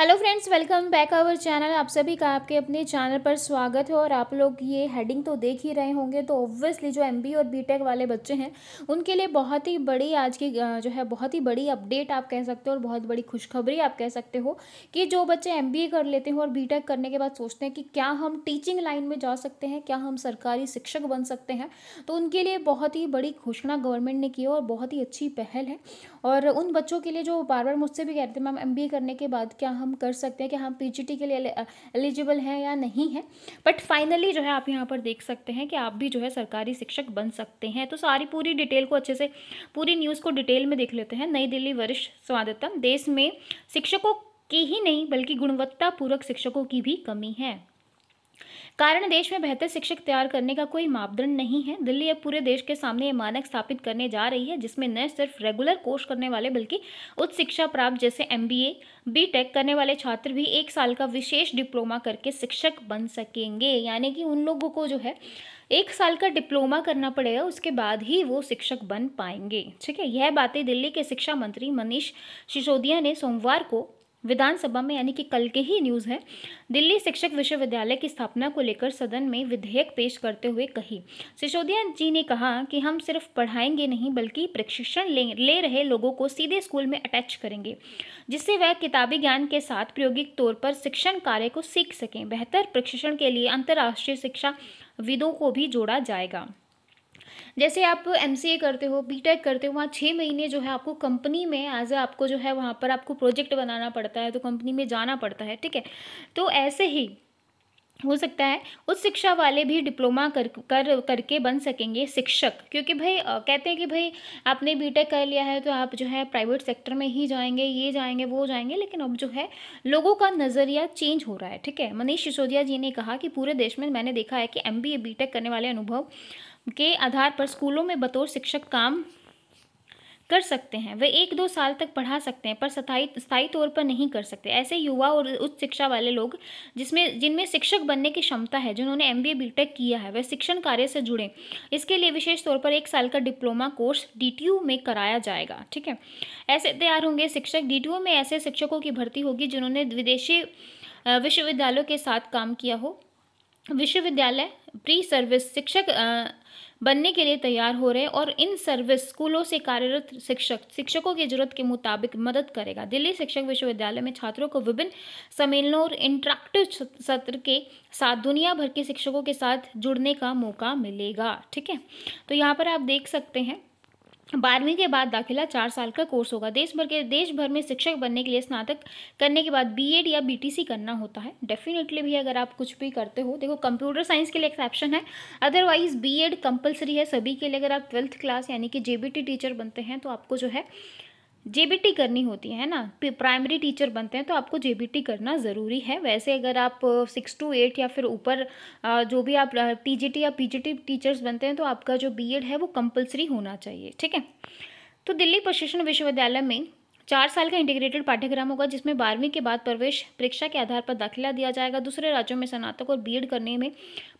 hello friends welcome back our channel आप सभी का आपके अपने चैनल पर स्वागत है और आप लोग ये हेडिंग तो देख ही रहे होंगे तो ऑब्वियसली जो एमबी और बीटेक वाले बच्चे हैं उनके लिए बहुत ही बड़ी आज की जो है बहुत ही बड़ी अपडेट आप कह सकते हो और बहुत बड़ी खुशखबरी आप कह सकते हो कि जो बच्चे एम कर लेते हैं और बी करने के बाद सोचते हैं कि क्या हम टीचिंग लाइन में जा सकते हैं क्या हम सरकारी शिक्षक बन सकते हैं तो उनके लिए बहुत ही बड़ी घोषणा गवर्नमेंट ने की और बहुत ही अच्छी पहल है और उन बच्चों के लिए जो बार बार मुझसे भी कहते थे मैम एम करने के बाद क्या हम हम कर सकते हैं कि हम पी के लिए एलिजिबल हैं या नहीं है बट फाइनली जो है आप यहाँ पर देख सकते हैं कि आप भी जो है सरकारी शिक्षक बन सकते हैं तो सारी पूरी डिटेल को अच्छे से पूरी न्यूज़ को डिटेल में देख लेते हैं नई दिल्ली वरिष्ठ स्वादत्तम देश में शिक्षकों की ही नहीं बल्कि गुणवत्तापूर्वक शिक्षकों की भी कमी है कारण देश में बेहतर शिक्षक तैयार करने का कोई मापदंड नहीं है दिल्ली अब पूरे देश के सामने ये मानक स्थापित करने जा रही है जिसमें न सिर्फ रेगुलर कोर्स करने वाले बल्कि उच्च शिक्षा प्राप्त जैसे एम बी टेक करने वाले छात्र भी एक साल का विशेष डिप्लोमा करके शिक्षक बन सकेंगे यानी कि उन लोगों को जो है एक साल का डिप्लोमा करना पड़ेगा उसके बाद ही वो शिक्षक बन पाएंगे ठीक है यह बातें दिल्ली के शिक्षा मंत्री मनीष सिसोदिया ने सोमवार को विधानसभा में यानी कि कल के ही न्यूज़ है दिल्ली शिक्षक विश्वविद्यालय की स्थापना को लेकर सदन में विधेयक पेश करते हुए कही सिसोदिया जी ने कहा कि हम सिर्फ पढ़ाएंगे नहीं बल्कि प्रशिक्षण ले, ले रहे लोगों को सीधे स्कूल में अटैच करेंगे जिससे वह किताबी ज्ञान के साथ प्रायोगिक तौर पर शिक्षण कार्य को सीख सकें बेहतर प्रशिक्षण के लिए अंतर्राष्ट्रीय शिक्षा विदों को भी जोड़ा जाएगा जैसे आप एम करते हो बी करते हो वहाँ छः महीने जो है आपको कंपनी में एज आपको जो है वहाँ पर आपको प्रोजेक्ट बनाना पड़ता है तो कंपनी में जाना पड़ता है ठीक है तो ऐसे ही हो सकता है उस शिक्षा वाले भी डिप्लोमा कर कर करके बन सकेंगे शिक्षक क्योंकि भाई आ, कहते हैं कि भाई आपने बीटेक कर लिया है तो आप जो है प्राइवेट सेक्टर में ही जाएंगे ये जाएंगे वो जाएंगे लेकिन अब जो है लोगों का नज़रिया चेंज हो रहा है ठीक है मनीष सिसोदिया जी ने कहा कि पूरे देश में मैंने देखा है कि एम बी करने वाले अनुभव के आधार पर स्कूलों में बतौर शिक्षक काम कर सकते हैं वे एक दो साल तक पढ़ा सकते हैं पर स्थायी स्थायी तौर पर नहीं कर सकते ऐसे युवा और उच्च शिक्षा वाले लोग जिसमें जिनमें शिक्षक बनने की क्षमता है जिन्होंने एम बी किया है वे शिक्षण कार्य से जुड़े इसके लिए विशेष तौर पर एक साल का डिप्लोमा कोर्स डी में कराया जाएगा ठीक है ऐसे तैयार होंगे शिक्षक डी में ऐसे शिक्षकों की भर्ती होगी जिन्होंने विदेशी विश्वविद्यालयों के साथ काम किया हो विश्वविद्यालय प्री सर्विस शिक्षक बनने के लिए तैयार हो रहे हैं और इन सर्विस स्कूलों से कार्यरत शिक्षक शिक्षकों की जरूरत के मुताबिक मदद करेगा दिल्ली शिक्षक विश्वविद्यालय में छात्रों को विभिन्न सम्मेलनों और इंट्रैक्टिव सत्र के साथ दुनिया भर के शिक्षकों के साथ जुड़ने का मौका मिलेगा ठीक है तो यहाँ पर आप देख सकते हैं बारहवीं के बाद दाखिला चार साल का कोर्स होगा देश भर के देश भर में शिक्षक बनने के लिए स्नातक करने के बाद बीएड या बीटीसी करना होता है डेफिनेटली भी अगर आप कुछ भी करते हो देखो कंप्यूटर साइंस के लिए एक्सेप्शन है अदरवाइज बीएड कंपलसरी है सभी के लिए अगर आप ट्वेल्थ क्लास यानी कि जेबीटी टीचर बनते हैं तो आपको जो है जेबीटी करनी होती है ना प्राइमरी टीचर बनते हैं तो आपको जेबीटी करना ज़रूरी है वैसे अगर आप सिक्स टू एट या फिर ऊपर जो भी आप टीजीटी या पीजीटी टीचर्स बनते हैं तो आपका जो बीएड है वो कंपलसरी होना चाहिए ठीक है तो दिल्ली प्रशिक्षण विश्वविद्यालय में चार साल का इंटीग्रेटेड पाठ्यक्रम होगा जिसमें बारहवीं के बाद प्रवेश परीक्षा के आधार पर दाखिला दिया जाएगा दूसरे राज्यों में स्नातक और बी करने में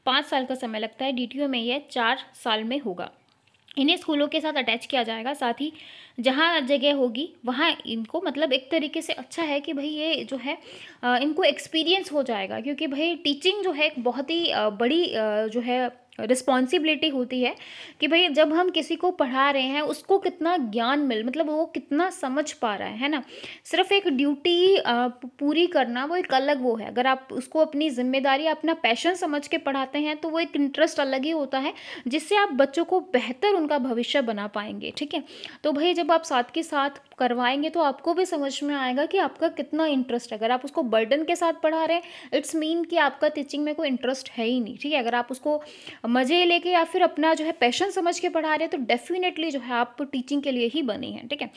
पाँच साल का समय लगता है डी में यह चार साल में होगा इन्हें स्कूलों के साथ अटैच किया जाएगा साथ ही जहाँ जगह होगी वहाँ इनको मतलब एक तरीके से अच्छा है कि भाई ये जो है इनको एक्सपीरियंस हो जाएगा क्योंकि भाई टीचिंग जो है एक बहुत ही बड़ी जो है रिस्पॉन्सिबिलिटी होती है कि भाई जब हम किसी को पढ़ा रहे हैं उसको कितना ज्ञान मिल मतलब वो कितना समझ पा रहा है है ना सिर्फ एक ड्यूटी पूरी करना वो एक अलग वो है अगर आप उसको अपनी जिम्मेदारी अपना पैशन समझ के पढ़ाते हैं तो वो एक इंटरेस्ट अलग ही होता है जिससे आप बच्चों को बेहतर उनका भविष्य बना पाएंगे ठीक है तो भाई जब आप साथ के साथ करवाएंगे तो आपको भी समझ में आएगा कि आपका कितना इंटरेस्ट है अगर आप उसको बर्डन के साथ पढ़ा रहे हैं इट्स मीन कि आपका टीचिंग में कोई इंटरेस्ट है ही नहीं ठीक है अगर आप उसको मज़े लेके या फिर अपना जो है पैशन समझ के पढ़ा रहे हैं तो डेफिनेटली जो है आप टीचिंग के लिए ही बने हैं ठीक है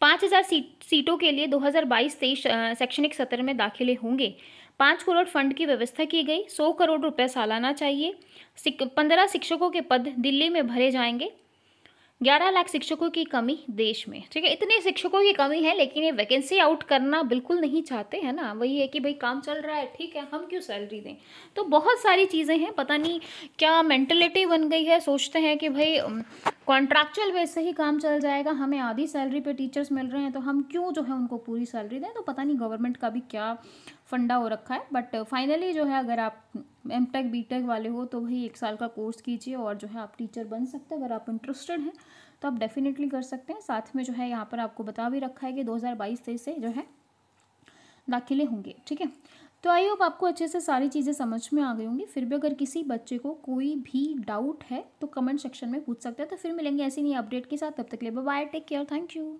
पाँच हज़ार सीट सीटों के लिए 2022 तेईस शैक्षणिक सत्र में दाखिले होंगे पाँच करोड़ फंड की व्यवस्था की गई सौ करोड़ रुपए सालाना चाहिए पंद्रह शिक्षकों के पद दिल्ली में भरे जाएंगे ग्यारह लाख शिक्षकों की कमी देश में ठीक है इतने शिक्षकों की कमी है लेकिन ये वैकेंसी आउट करना बिल्कुल नहीं चाहते हैं ना वही है कि भाई काम चल रहा है ठीक है हम क्यों सैलरी दें तो बहुत सारी चीज़ें हैं पता नहीं क्या मैंटलिटी बन गई है सोचते हैं कि भाई कॉन्ट्रैक्चुअल बेस से ही काम चल जाएगा हमें आधी सैलरी पे टीचर्स मिल रहे हैं तो हम क्यों जो है उनको पूरी सैलरी दें तो पता नहीं गवर्नमेंट का भी क्या फंडा हो रखा है बट फाइनली जो है अगर आप एम टेक बी टेक वाले हो तो भाई एक साल का कोर्स कीजिए और जो है आप टीचर बन सकते हैं अगर आप इंटरेस्टेड हैं तो आप डेफिनेटली कर सकते हैं साथ में जो है यहाँ पर आपको बता भी रखा है कि दो हज़ार से जो है दाखिले होंगे ठीक है तो आई होप आपको अच्छे से सारी चीज़ें समझ में आ गई होंगी फिर भी अगर किसी बच्चे को कोई भी डाउट है तो कमेंट सेक्शन में पूछ सकते हैं तो फिर मिलेंगे ऐसी नई अपडेट के साथ तब तक ले bye take care thank you